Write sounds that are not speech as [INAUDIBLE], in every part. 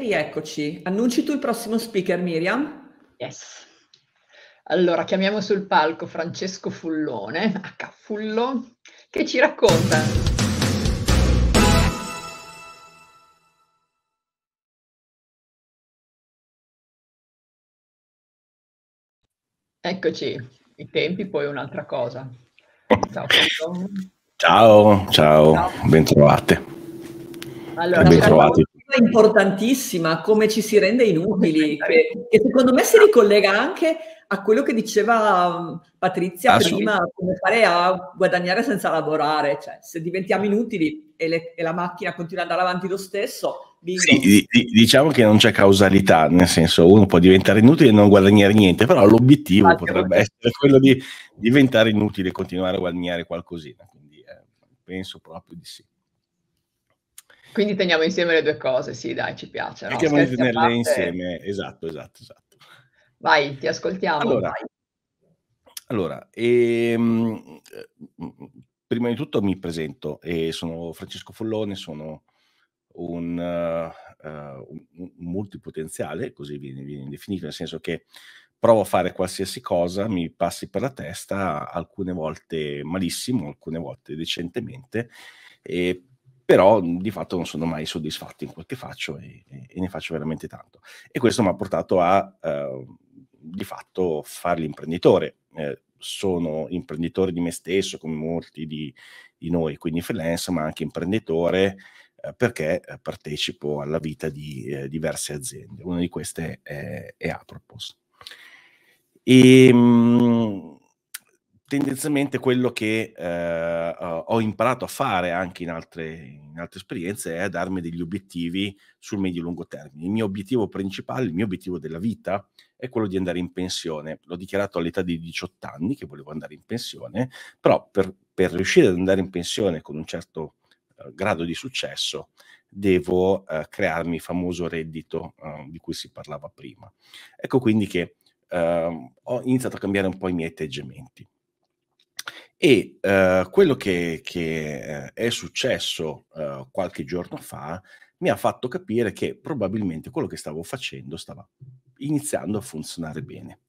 rieccoci. Annunci tu il prossimo speaker, Miriam. Yes. Allora, chiamiamo sul palco Francesco Fullone, H. Fullo, che ci racconta. Eccoci, i tempi poi un'altra cosa. Ciao, Fullo. Ciao, ciao, ciao. bentrovate. Allora, ben trovati importantissima, come ci si rende inutili, che, che, secondo me si ricollega anche a quello che diceva mm, Patrizia ah, prima, come fare a guadagnare senza lavorare, cioè se diventiamo inutili e, le, e la macchina continua ad andare avanti lo stesso. Sì, diciamo che non c'è causalità, nel senso uno può diventare inutile e non guadagnare niente, però l'obiettivo potrebbe essere quello di diventare inutile e continuare a guadagnare qualcosina, quindi eh, penso proprio di sì. Quindi teniamo insieme le due cose, sì, dai, ci piace. No? Cerchiamo di tenerle parte... insieme, esatto, esatto, esatto. Vai, ti ascoltiamo. Allora, allora ehm, prima di tutto mi presento, eh, sono Francesco Follone, sono un, uh, un multipotenziale, così viene, viene definito, nel senso che provo a fare qualsiasi cosa, mi passi per la testa, alcune volte malissimo, alcune volte decentemente, e però di fatto non sono mai soddisfatto in quel che faccio e, e ne faccio veramente tanto. E questo mi ha portato a eh, di fatto fare l'imprenditore. Eh, sono imprenditore di me stesso, come molti di, di noi, quindi freelance, ma anche imprenditore eh, perché eh, partecipo alla vita di eh, diverse aziende. Una di queste è, è Apropos. E, ehm, mh, tendenzialmente quello che eh, ho imparato a fare anche in altre, in altre esperienze è darmi degli obiettivi sul medio e lungo termine. Il mio obiettivo principale, il mio obiettivo della vita è quello di andare in pensione. L'ho dichiarato all'età di 18 anni che volevo andare in pensione, però per, per riuscire ad andare in pensione con un certo eh, grado di successo devo eh, crearmi il famoso reddito eh, di cui si parlava prima. Ecco quindi che ehm, ho iniziato a cambiare un po' i miei atteggiamenti e eh, quello che, che, eh, è successo eh, qualche giorno fa mi ha fatto capire che probabilmente quello che stavo facendo stava iniziando a funzionare bene.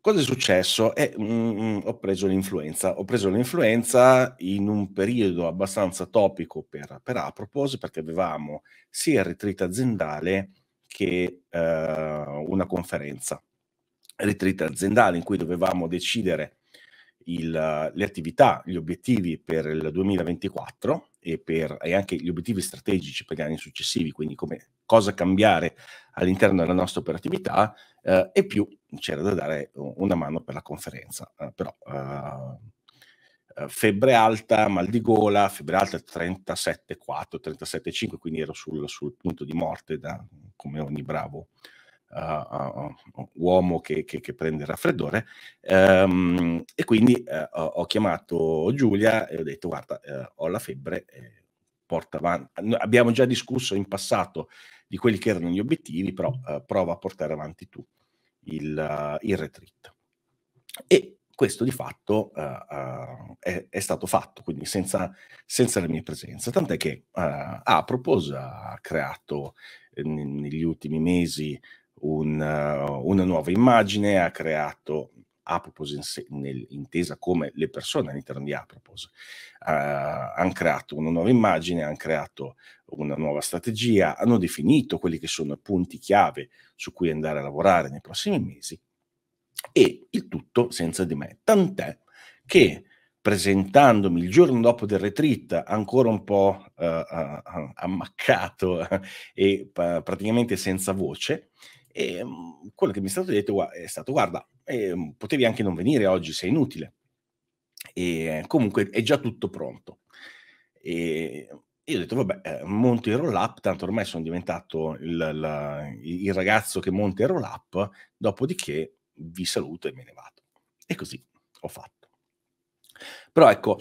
Cosa è successo? Eh, mm, mm ho preso l'influenza. Ho preso l'influenza in un periodo abbastanza topico per, per Apropos perché avevamo sia il retreat aziendale che eh, una conferenza. Retreat aziendale in cui dovevamo decidere il, le attività, gli obiettivi per il 2024 e, per, e, anche gli obiettivi strategici per gli anni successivi, quindi come cosa cambiare all'interno della nostra operatività eh, e più c'era da dare una mano per la conferenza. Eh, però eh, eh febbre alta, mal di gola, febbre alta 37,4, 37,5, quindi ero sul, sul punto di morte da, come ogni bravo uh, uomo che, che, che, prende il raffreddore. Um, e quindi eh, ho, ho, chiamato Giulia e ho detto: Guarda, eh, ho la febbre, eh, porta avanti. Abbiamo già discusso in passato di quelli che erano gli obiettivi, però prova a portare avanti tu il, il retreat. E questo di fatto uh, uh, è, è, stato fatto, quindi senza, senza, la mia presenza. Tant'è che uh, Apropos ha creato eh, negli ultimi mesi un, eh, una nuova immagine, ha creato Apropos in sé, nel, intesa come le persone all'interno di Apropos, uh, eh, hanno creato una nuova immagine, hanno creato una nuova strategia, hanno definito quelli che sono punti chiave su cui andare a lavorare nei prossimi mesi e il tutto senza di me. Tant'è che presentandomi il giorno dopo del retreat ancora un po' uh, uh, ammaccato e praticamente senza voce, e ehm, quello che mi è stato detto è stato, guarda, eh, potevi anche non venire oggi, sei inutile. E eh, comunque è già tutto pronto. E io ho detto, vabbè, eh, monto il roll up, tanto ormai sono diventato il, la, il ragazzo che monta il roll up, dopodiché vi saluto e me ne vado. E così ho fatto. Però ecco,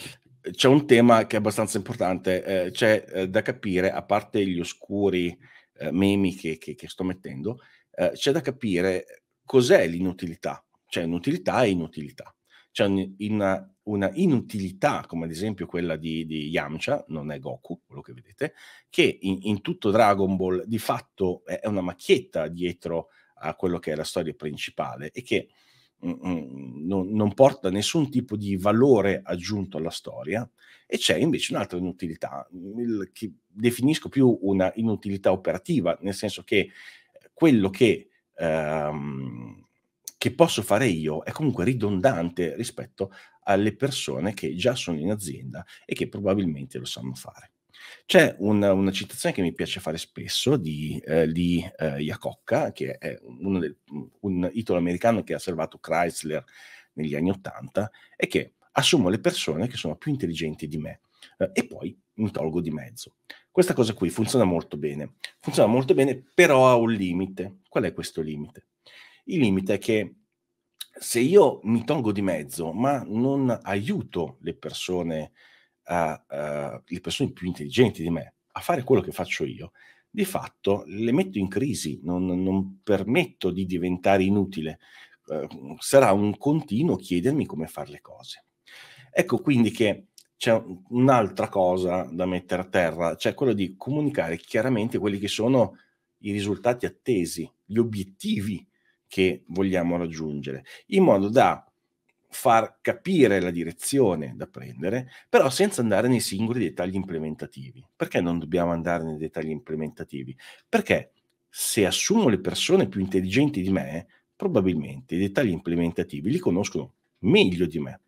c'è un tema che è abbastanza importante, eh, c'è eh, da capire, a parte gli oscuri eh, memi che, che, che, sto mettendo, eh, c'è da capire cos'è l'inutilità. C'è cioè, un'utilità e inutilità. C'è un, in, una inutilità, come ad esempio quella di, di, Yamcha, non è Goku, quello che vedete, che in, in tutto Dragon Ball di fatto è una macchietta dietro a quello che è la storia principale e che Mm, mm, non, non porta nessun tipo di valore aggiunto alla storia e c'è invece un'altra inutilità mm, il, che definisco più una inutilità operativa, nel senso che eh, quello che, ehm, che posso fare io è comunque ridondante rispetto alle persone che già sono in azienda e che probabilmente lo sanno fare. C'è una, una, citazione che mi piace fare spesso di eh, Lee eh, Iacocca, che è del, un italo-americano che ha salvato Chrysler negli anni Ottanta, e che assumo le persone che sono più intelligenti di me eh, e poi mi tolgo di mezzo. Questa cosa qui funziona molto bene, funziona molto bene, però ha un limite. Qual è questo limite? Il limite è che se io mi tolgo di mezzo, ma non aiuto le persone a, le persone più intelligenti di me a fare quello che faccio io, di fatto le metto in crisi, non, non permetto di diventare inutile. Eh, sarà un continuo chiedermi come fare le cose. Ecco quindi che c'è un'altra cosa da mettere a terra, cioè quello di comunicare chiaramente quelli che sono i risultati attesi, gli obiettivi che vogliamo raggiungere, in modo da far capire la direzione da prendere, però senza andare nei singoli dettagli implementativi. Perché non dobbiamo andare nei dettagli implementativi? Perché se assumo le persone più intelligenti di me, probabilmente i dettagli implementativi li conoscono meglio di me.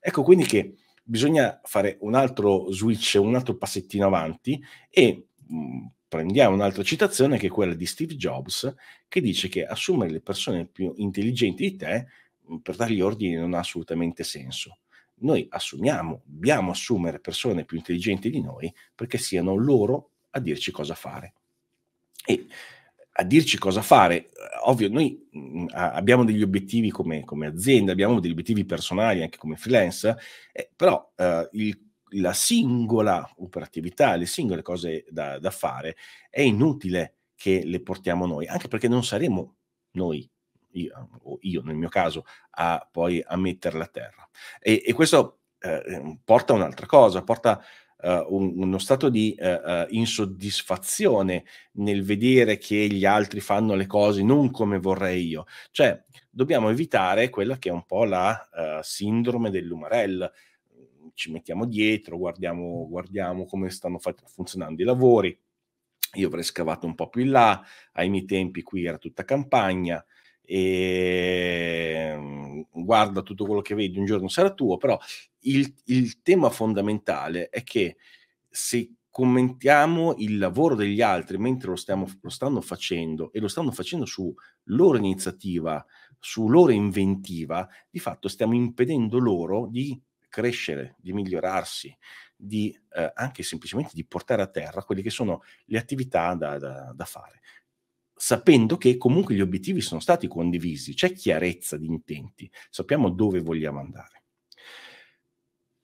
Ecco quindi che bisogna fare un altro switch, un altro passettino avanti e mh, mm, prendiamo un'altra citazione che è quella di Steve Jobs che dice che assumere le persone più intelligenti di te per dargli ordini non ha assolutamente senso. Noi assumiamo, dobbiamo assumere persone più intelligenti di noi perché siano loro a dirci cosa fare. E a dirci cosa fare, eh, ovvio, noi mh, mm, abbiamo degli obiettivi come, come, azienda, abbiamo degli obiettivi personali anche come freelance, eh, però eh, il la singola operatività, le singole cose da, da, fare, è inutile che le portiamo noi, anche perché non saremo noi io, o io nel mio caso, a poi a metterla a terra. E, e questo eh, porta a un'altra cosa, porta Uh, un, uno stato di uh, insoddisfazione nel vedere che gli altri fanno le cose non come vorrei io. Cioè, dobbiamo evitare quella che è un po' la sindrome dell'umarell. Ci mettiamo dietro, guardiamo, guardiamo come stanno fat- funzionando i lavori. Io avrei scavato un po' più in là, ai miei tempi qui era tutta campagna, e ehm, guarda tutto quello che vedi, un giorno sarà tuo, però il, il tema fondamentale è che se commentiamo il lavoro degli altri mentre lo, stiamo, lo, stanno facendo e lo stanno facendo su loro iniziativa, su loro inventiva, di fatto stiamo impedendo loro di crescere, di migliorarsi, di eh, anche semplicemente di portare a terra quelle che sono le attività da, da, da fare sapendo che comunque gli obiettivi sono stati condivisi, c'è chiarezza di intenti, sappiamo dove vogliamo andare.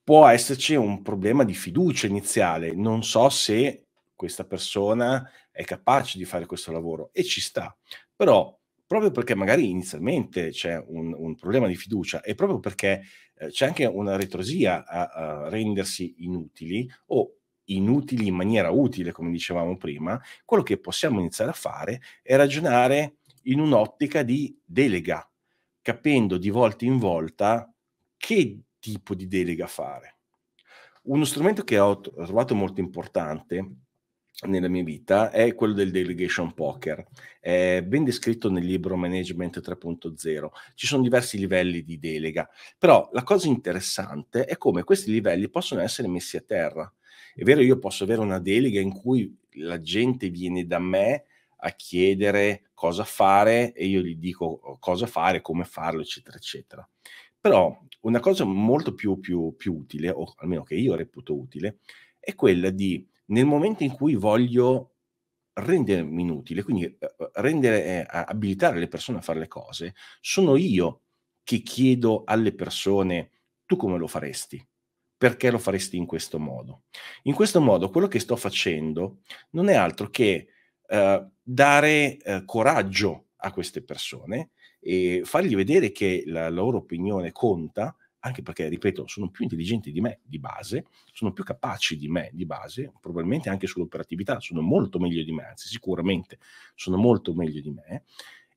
Può esserci un problema di fiducia iniziale, non so se questa persona è capace di fare questo lavoro e ci sta, però proprio perché magari inizialmente c'è un, un problema di fiducia e proprio perché eh, c'è anche una retrosia a, a rendersi inutili o inutili in maniera utile, come dicevamo prima, quello che possiamo iniziare a fare è ragionare in un'ottica di delega, capendo di volta in volta che tipo di delega fare. Uno strumento che ho trovato molto importante nella mia vita è quello del delegation poker, è ben descritto nel libro Management 3.0. Ci sono diversi livelli di delega, però la cosa interessante è come questi livelli possono essere messi a terra. È vero, io posso avere una delega in cui la gente viene da me a chiedere cosa fare e io gli dico oh, cosa fare, come farlo, eccetera, eccetera. Però una cosa molto più, più, più utile, o almeno che io reputo utile, è quella di nel momento in cui voglio rendermi inutile, quindi eh, eh, rendere, eh, abilitare le persone a fare le cose, sono io che chiedo alle persone tu come lo faresti? perché lo faresti in questo modo? In questo modo quello che sto facendo non è altro che eh, dare eh, coraggio a queste persone e fargli vedere che la loro opinione conta, anche perché, ripeto, sono più intelligenti di me di base, sono più capaci di me di base, probabilmente anche sull'operatività, sono molto meglio di me, anzi sicuramente sono molto meglio di me,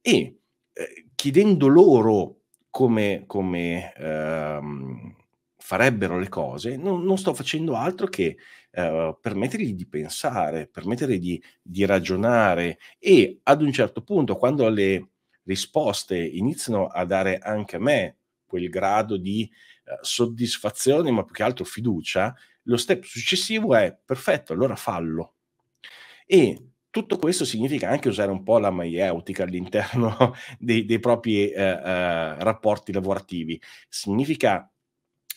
e eh, chiedendo loro come, come ehm, farebbero le cose, non, non sto facendo altro che eh, permettergli di pensare, permettergli di, di, ragionare e ad un certo punto, quando le risposte iniziano a dare anche a me quel grado di eh, soddisfazione, ma più che altro fiducia, lo step successivo è perfetto, allora fallo. E tutto questo significa anche usare un po' la maieutica all'interno [LAUGHS] dei, dei propri eh, eh, rapporti lavorativi. Significa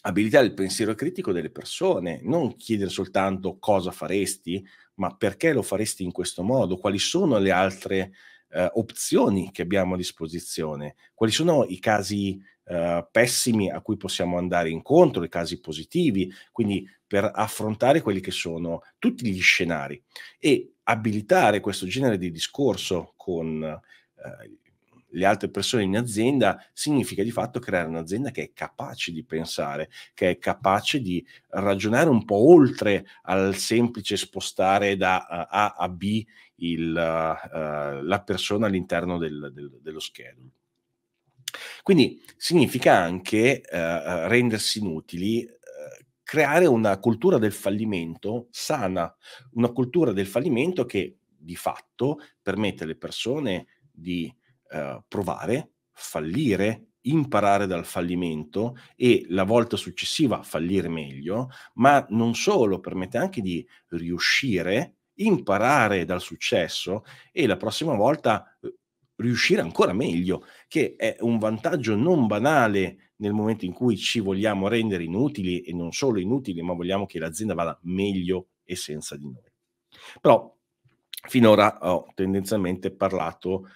abilitare il pensiero critico delle persone, non chiedere soltanto cosa faresti, ma perché lo faresti in questo modo, quali sono le altre eh, opzioni che abbiamo a disposizione, quali sono i casi eh, pessimi a cui possiamo andare incontro, i casi positivi, quindi per affrontare quelli che sono tutti gli scenari e abilitare questo genere di discorso con eh, le altre persone in azienda significa di fatto creare un'azienda che è capace di pensare, che è capace di ragionare un po' oltre al semplice spostare da eh, A a B il, uh, la persona all'interno del, del, dello schedule. Quindi significa anche uh, rendersi inutili, uh, creare una cultura del fallimento sana, una cultura del fallimento che di fatto permette alle persone di eh, provare, fallire, imparare dal fallimento e la volta successiva fallire meglio, ma non solo, permette anche di riuscire, imparare dal successo e la prossima volta eh, riuscire ancora meglio, che è un vantaggio non banale nel momento in cui ci vogliamo rendere inutili e non solo inutili, ma vogliamo che l'azienda vada meglio e senza di noi. Però finora ho tendenzialmente parlato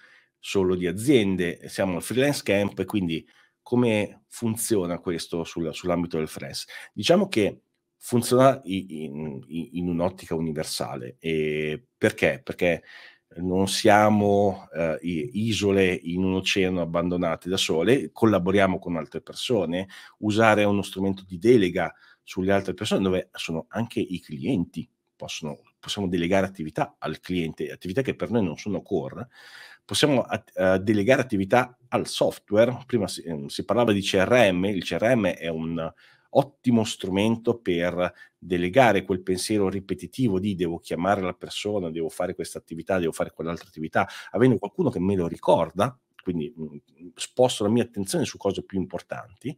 solo di aziende, siamo al freelance camp quindi come funziona questo sul, sull'ambito del freelance? Diciamo che funziona in, in, in un'ottica universale. E perché? Perché non siamo eh, isole in un oceano abbandonate da sole, collaboriamo con altre persone, usare uno strumento di delega sulle altre persone dove sono anche i clienti, possono, possiamo delegare attività al cliente, attività che per noi non sono core, possiamo uh, delegare attività al software. Prima si, ehm, si, parlava di CRM, il CRM è un ottimo strumento per delegare quel pensiero ripetitivo di devo chiamare la persona, devo fare questa attività, devo fare quell'altra attività, avendo qualcuno che me lo ricorda, quindi mm, sposto la mia attenzione su cose più importanti,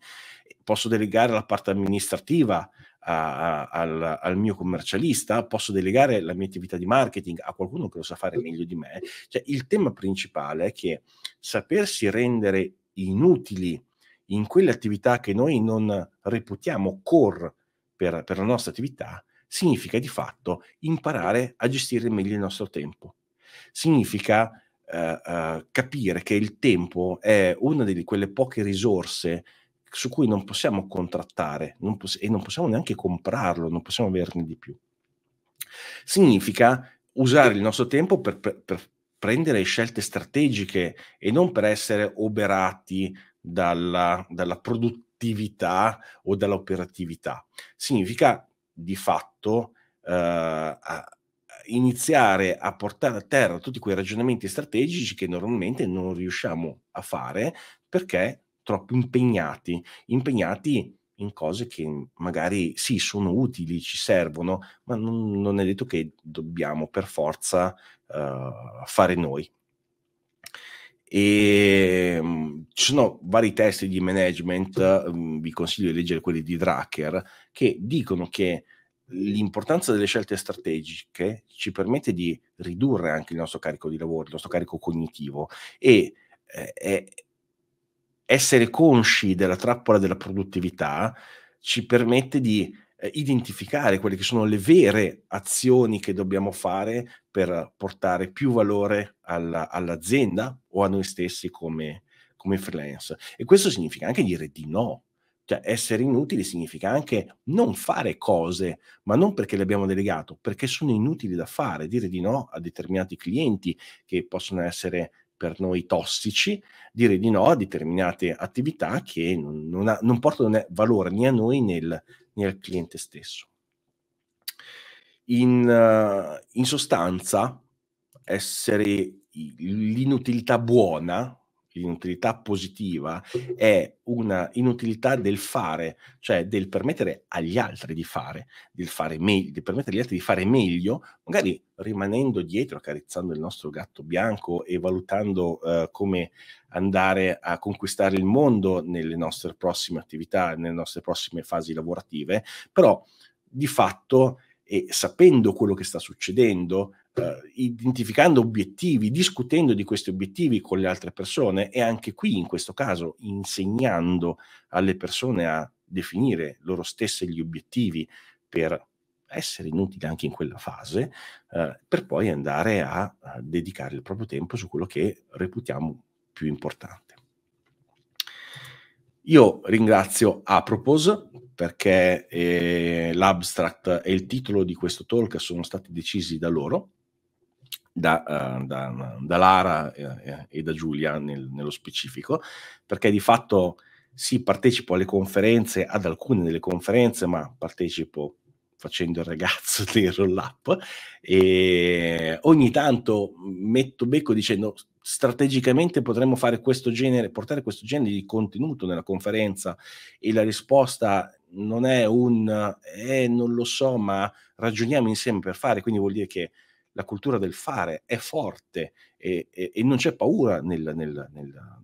posso delegare la parte amministrativa a, a, al, al, mio commercialista, posso delegare la mia attività di marketing a qualcuno che lo sa fare meglio di me. Cioè, il tema principale è che sapersi rendere inutili in quelle attività che noi non reputiamo core per, per la nostra attività, significa di fatto imparare a gestire meglio il nostro tempo. Significa eh, eh, capire che il tempo è una delle quelle poche risorse su cui non possiamo contrattare non poss- e non possiamo neanche comprarlo, non possiamo averne di più. Significa usare il nostro tempo per, per, per prendere scelte strategiche e non per essere oberati dalla, dalla produttività o dall'operatività. Significa di fatto eh, iniziare a portare a terra tutti quei ragionamenti strategici che normalmente non riusciamo a fare perché troppo impegnati, impegnati in cose che magari sì sono utili, ci servono, ma non, non è detto che dobbiamo per forza uh, fare noi. E ehm, ci sono vari testi di management, mm, vi consiglio di leggere quelli di Drucker, che dicono che l'importanza delle scelte strategiche ci permette di ridurre anche il nostro carico di lavoro, il nostro carico cognitivo e eh, è, essere consci della trappola della produttività ci permette di eh, identificare quelle che sono le vere azioni che dobbiamo fare per portare più valore alla, all'azienda o a noi stessi come, come freelance. E questo significa anche dire di no. Cioè, essere inutili significa anche non fare cose, ma non perché le abbiamo delegato, perché sono inutili da fare, dire di no a determinati clienti che possono essere per noi tossici, dire di no a determinate attività che non, non, ha, non portano valore né a noi né al cliente stesso. In, uh, in sostanza, essere l'inutilità buona, l'inutilità positiva è una inutilità del fare, cioè del permettere agli altri di fare, del fare meglio, di permettere agli altri di fare meglio, magari rimanendo dietro, accarezzando il nostro gatto bianco e valutando eh, come andare a conquistare il mondo nelle nostre prossime attività, nelle nostre prossime fasi lavorative, però di fatto e sapendo quello che sta succedendo, Uh, identificando obiettivi, discutendo di questi obiettivi con le altre persone e anche qui in questo caso insegnando alle persone a definire loro stesse gli obiettivi per essere inutili anche in quella fase, uh, per poi andare a, a dedicare il proprio tempo su quello che reputiamo più importante. Io ringrazio Apropos perché eh, l'abstract e il titolo di questo talk sono stati decisi da loro da, uh, da, da Lara eh, e da Giulia nel, nello specifico, perché di fatto sì, partecipo alle conferenze, ad alcune delle conferenze, ma partecipo facendo il ragazzo [LAUGHS] del roll up e ogni tanto metto becco dicendo strategicamente potremmo fare questo genere, portare questo genere di contenuto nella conferenza e la risposta non è un eh non lo so, ma ragioniamo insieme per fare, quindi vuol dire che la cultura del fare è forte e, e, e non c'è paura nel, nel, nel,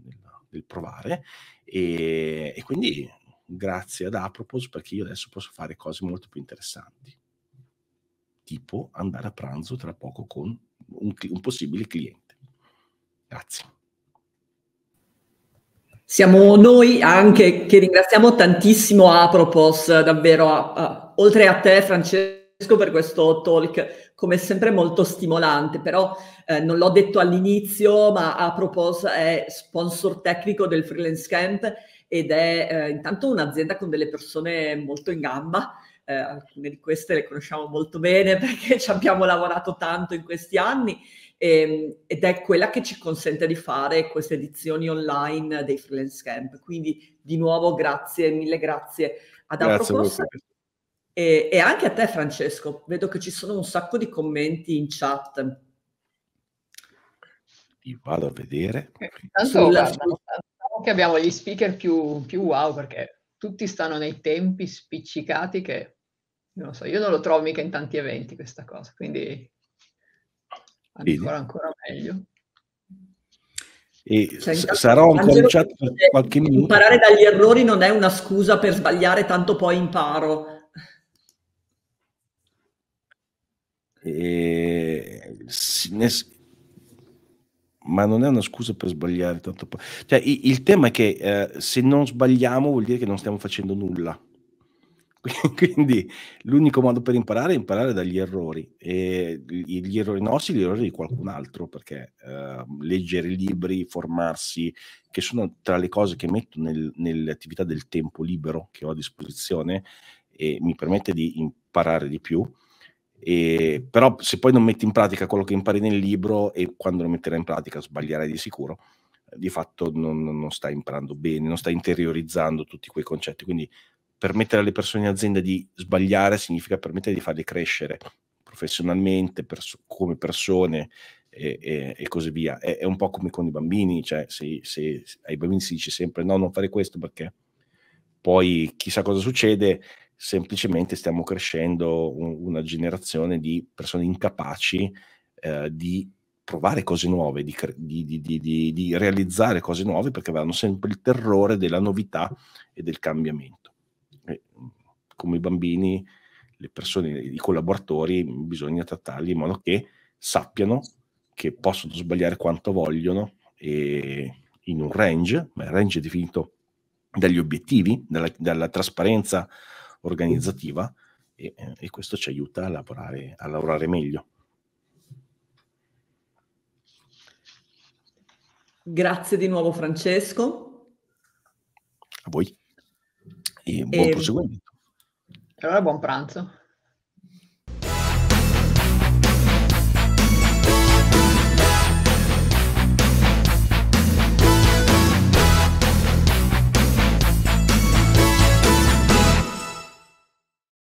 nel provare e, e, quindi grazie ad Apropos perché io adesso posso fare cose molto più interessanti, tipo andare a pranzo tra poco con un, un possibile cliente. Grazie siamo noi anche che ringraziamo tantissimo Apropos, davvero, a, oltre a te Francesco per questo talk come sempre molto stimolante, però eh, non l'ho detto all'inizio, ma a proposito è sponsor tecnico del Freelance Camp ed è eh, intanto un'azienda con delle persone molto in gamba, eh, alcune di queste le conosciamo molto bene [LAUGHS] perché ci abbiamo lavorato tanto in questi anni e, ehm, ed è quella che ci consente di fare queste edizioni online dei Freelance Camp. Quindi di nuovo grazie, mille grazie ad Apropos e, e, anche a te, Francesco, vedo che ci sono un sacco di commenti in chat. Io vado a vedere. Intanto eh, Sulla... Diciamo che abbiamo gli speaker più, più, wow perché tutti stanno nei tempi spiccicati che non lo so, io non lo trovo mica in tanti eventi questa cosa, quindi ancora, ancora meglio. E cioè, sarò ancora in chat per qualche minuto. Imparare dagli errori non è una scusa per sbagliare, tanto poi imparo E... Eh, ma non è una scusa per sbagliare tanto. Cioè, il tema è che eh, se non sbagliamo vuol dire che non stiamo facendo nulla. [LAUGHS] Quindi l'unico modo per imparare è imparare dagli errori, e gli errori nostri, gli errori di qualcun altro, perché eh, leggere libri, formarsi, che sono tra le cose che metto nel, nell'attività del tempo libero che ho a disposizione e mi permette di imparare di più, e, però se poi non metti in pratica quello che impari nel libro e quando lo metterai in pratica sbaglierai di sicuro, di fatto non, non stai imparando bene, non stai interiorizzando tutti quei concetti. Quindi permettere alle persone in azienda di sbagliare significa permettere di farle crescere professionalmente, pers- come persone e, e, e così via. È, è, un po' come con i bambini, cioè se, se ai bambini si dice sempre no, non fare questo perché poi chissà cosa succede, semplicemente stiamo crescendo un, una generazione di persone incapaci eh, di provare cose nuove, di, cre- di, di, di, realizzare cose nuove perché avranno sempre il terrore della novità e del cambiamento. E, come i bambini, le persone, i collaboratori, bisogna trattarli in modo che sappiano che possono sbagliare quanto vogliono e in un range, ma il range è definito dagli obiettivi, dalla, dalla trasparenza organizzativa e, eh, e questo ci aiuta a lavorare, a lavorare meglio. Grazie di nuovo Francesco. A voi. E buon e... Ehm, proseguimento. Allora buon pranzo.